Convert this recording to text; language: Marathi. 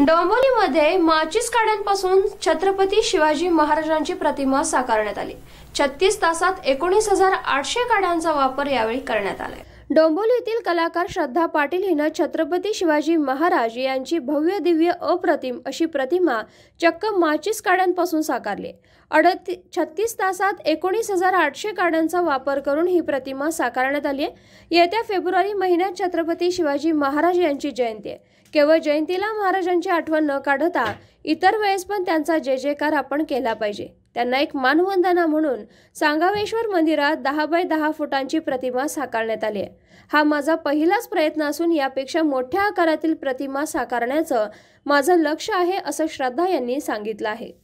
डोंबोलीमध्ये माचीस काड्यांपासून छत्रपती शिवाजी महाराजांची प्रतिमा साकारण्यात आली छत्तीस तासात एकोणीस हजार आठशे काड्यांचा वापर यावेळी करण्यात आलाय डोंबोलीतील कलाकार श्रद्धा पाटील हिनं छत्रपती शिवाजी महाराज यांची भव्य दिव्य अप्रतिम अशी प्रतिमा चक्क माचीस काड्यांपासून साकारली अडती छत्तीस तासात एकोणीस हजार आठशे काड्यांचा वापर करून ही प्रतिमा साकारण्यात आली आहे येत्या फेब्रुवारी महिन्यात छत्रपती शिवाजी महाराज यांची जयंती आहे केवळ जयंतीला महाराजांची आठवण न काढता इतर वेळेस पण त्यांचा जय जयकार आपण केला पाहिजे त्यांना एक मानवंदना म्हणून सांगावेश्वर मंदिरात दहा बाय दहा फुटांची प्रतिमा साकारण्यात आली आहे हा माझा पहिलाच प्रयत्न असून यापेक्षा मोठ्या आकारातील प्रतिमा साकारण्याचं माझं लक्ष आहे असं श्रद्धा यांनी सांगितलं आहे